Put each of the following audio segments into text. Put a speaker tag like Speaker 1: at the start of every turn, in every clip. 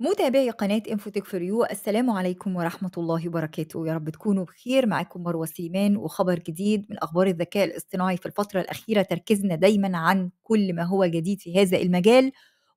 Speaker 1: متابعي قناة انفوتك فور يو السلام عليكم ورحمة الله وبركاته يا رب تكونوا بخير معاكم مروة سليمان وخبر جديد من أخبار الذكاء الاصطناعي في الفترة الأخيرة تركيزنا دايما عن كل ما هو جديد في هذا المجال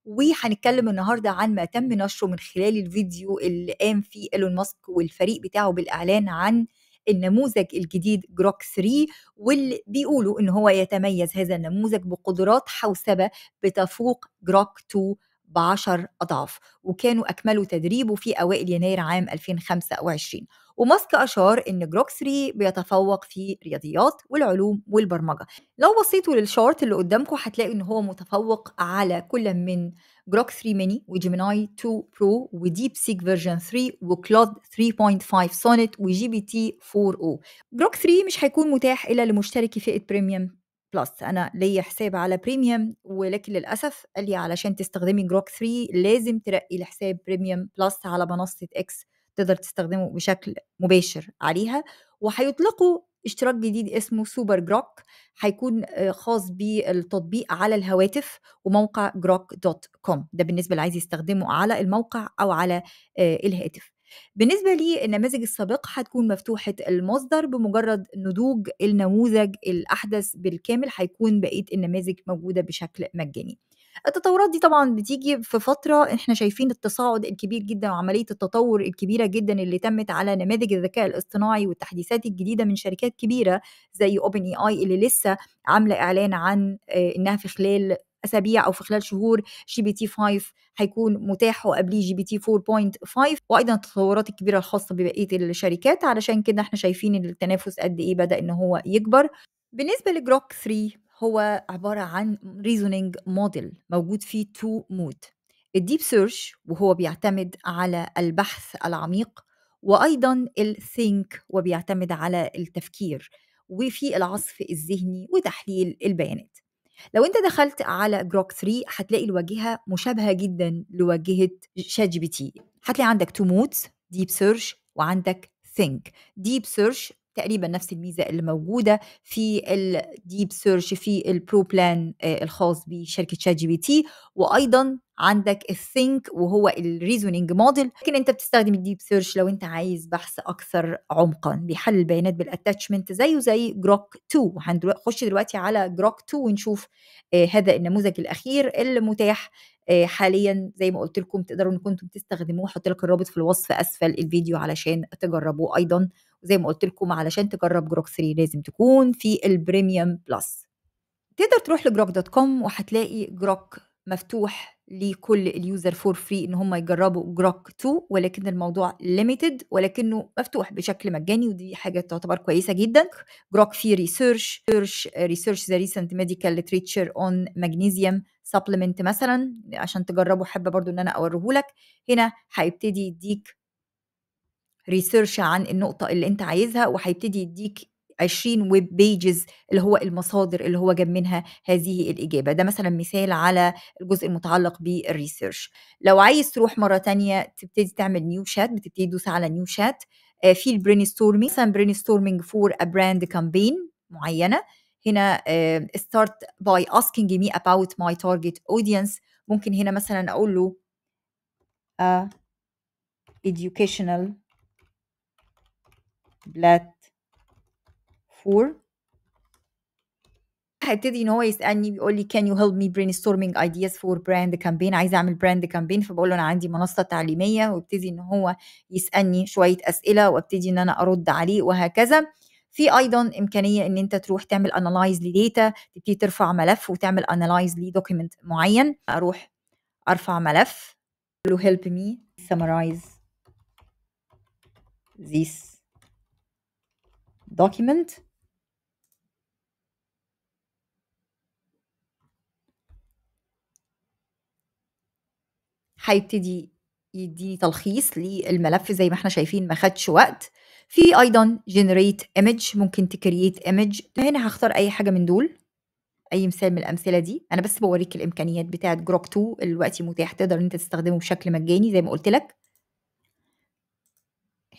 Speaker 1: وهنتكلم النهاردة عن ما تم نشره من خلال الفيديو اللي قام فيه إيلون ماسك والفريق بتاعه بالإعلان عن النموذج الجديد جروك 3 واللي بيقولوا ان هو يتميز هذا النموذج بقدرات حوسبه بتفوق جروك 2 بعشر أضعاف وكانوا أكملوا تدريبه في أوائل يناير عام 2025 وماسك أشار إن جروك 3 بيتفوق في الرياضيات والعلوم والبرمجة لو بصيتوا للشارت اللي قدامكم هتلاقوا إن هو متفوق على كل من جروك 3 ميني وجيميناي 2 برو وديب سيك فيرجن 3 وكلود 3.5 سونت وجي بي تي 4 او جروك 3 مش هيكون متاح إلا لمشتركي فئة بريميوم بلس انا ليا حساب على بريميوم ولكن للاسف قال لي علشان تستخدمي جروك 3 لازم ترقي لحساب بريميوم بلس على منصه اكس تقدر تستخدمه بشكل مباشر عليها وهيطلقوا اشتراك جديد اسمه سوبر جروك هيكون آه، خاص بالتطبيق على الهواتف وموقع جروك دوت كوم ده بالنسبه اللي عايز يستخدمه على الموقع او على آه، الهاتف بالنسبة للنماذج السابقة هتكون مفتوحة المصدر بمجرد نضوج النموذج الأحدث بالكامل هيكون بقية النماذج موجودة بشكل مجاني التطورات دي طبعا بتيجي في فتره احنا شايفين التصاعد الكبير جدا وعمليه التطور الكبيره جدا اللي تمت على نماذج الذكاء الاصطناعي والتحديثات الجديده من شركات كبيره زي اوبن اي اي اللي لسه عامله اعلان عن آه، انها في خلال اسابيع او في خلال شهور جي بي تي 5 هيكون متاح وقبليه جي بي تي 4.5 وايضا التطورات الكبيره الخاصه ببقيه الشركات علشان كده احنا شايفين التنافس قد ايه بدا ان هو يكبر بالنسبه لجروك 3 هو عباره عن ريزونينج موديل موجود فيه تو مود الديب سيرش وهو بيعتمد على البحث العميق وايضا الثينك وبيعتمد على التفكير وفي العصف الذهني وتحليل البيانات لو انت دخلت على جروك 3 هتلاقي الواجهه مشابهه جدا لواجهه شات جي بي تي هتلاقي عندك تو مودز ديب سيرش وعندك ثينك ديب سيرش تقريبا نفس الميزه اللي موجوده في الديب سيرش في البرو بلان آه، الخاص بشركه شات جي بي تي وايضا عندك الثينك وهو الريزونينج موديل لكن انت بتستخدم الديب سيرش لو انت عايز بحث اكثر عمقا بيحلل البيانات بالاتاتشمنت زيه زي جروك 2 هنخش دلوقتي على جروك 2 ونشوف آه، هذا النموذج الاخير اللي متاح آه، حاليا زي ما قلت لكم تقدروا ان كنتم تستخدموه هحط لك الرابط في الوصف اسفل الفيديو علشان تجربوه ايضا وزي ما قلت لكم علشان تجرب جروك 3 لازم تكون في البريميوم بلس تقدر تروح لجروك دوت كوم وهتلاقي جروك مفتوح لكل اليوزر فور فري ان هم يجربوا جروك 2 ولكن الموضوع ليميتد ولكنه مفتوح بشكل مجاني ودي حاجه تعتبر كويسه جدا جروك فيه ريسيرش ريسيرش ريسيرش ذا ريسنت ميديكال ليتريتشر اون ماجنيزيوم سبلمنت مثلا عشان تجربه حابه برضو ان انا لك هنا هيبتدي يديك ريسيرش عن النقطه اللي انت عايزها وهيبتدي يديك 20 ويب بيجز اللي هو المصادر اللي هو جاب منها هذه الإجابة ده مثلا مثال على الجزء المتعلق بالريسيرش لو عايز تروح مرة تانية تبتدي تعمل نيو شات بتبتدي تدوس على نيو شات آه، في البرين ستورمينج مثلا برين ستورمينج فور ا براند كامبين معينة هنا ستارت باي اسكينج مي اباوت ماي تارجت اودينس ممكن هنا مثلا أقول له آه، educational بلات فور هيبتدي ان هو يسالني بيقول لي كان يو هيلب مي برين ستورمينج ايدياز فور براند كامبين عايز اعمل براند كامبين فبقول له انا عندي منصه تعليميه وابتدي ان هو يسالني شويه اسئله وابتدي ان انا ارد عليه وهكذا في ايضا امكانيه ان انت تروح تعمل انالايز لديتا تبتدي ترفع ملف وتعمل انالايز لدوكيمنت معين اروح ارفع ملف له هيلب مي summarize this document هيبتدي يديني تلخيص للملف زي ما احنا شايفين ما خدش وقت في ايضا generate image ممكن تكريت image هنا هختار اي حاجه من دول اي مثال من الامثله دي انا بس بوريك الامكانيات بتاعه جروك 2 الوقت متاح تقدر انت تستخدمه بشكل مجاني زي ما قلت لك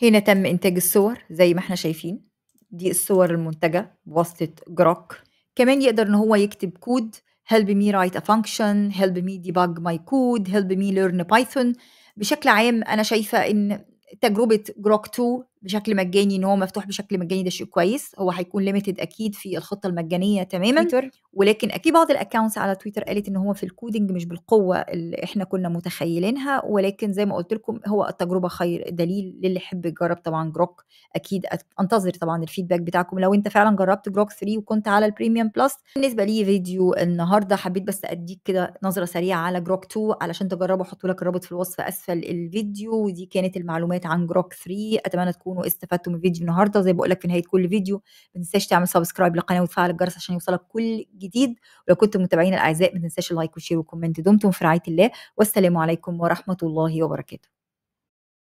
Speaker 1: هنا تم انتاج الصور زي ما احنا شايفين دي الصور المنتجة بواسطة جروك كمان يقدر ان هو يكتب كود help me write a function help me debug my code help me learn python بشكل عام انا شايفة ان تجربة جروك 2 بشكل مجاني ان هو مفتوح بشكل مجاني ده شيء كويس هو هيكون ليميتد اكيد في الخطه المجانيه تماما تويتر. ولكن اكيد بعض الاكونتس على تويتر قالت ان هو في الكودنج مش بالقوه اللي احنا كنا متخيلينها ولكن زي ما قلت لكم هو التجربه خير دليل للي يحب يجرب طبعا جروك اكيد انتظر طبعا الفيدباك بتاعكم لو انت فعلا جربت جروك 3 وكنت على البريميوم بلس بالنسبه لي فيديو النهارده حبيت بس اديك كده نظره سريعه على جروك 2 علشان تجربه احط لك الرابط في الوصف اسفل الفيديو ودي كانت المعلومات عن جروك 3 اتمنى تكون تكونوا استفدتوا من فيديو النهارده زي بقول لك في نهايه كل فيديو ما تنساش تعمل سبسكرايب للقناه وتفعل الجرس عشان يوصلك كل جديد ولو كنتم متابعين الاعزاء ما تنساش اللايك والشير والكومنت دمتم في رعايه الله والسلام عليكم ورحمه الله وبركاته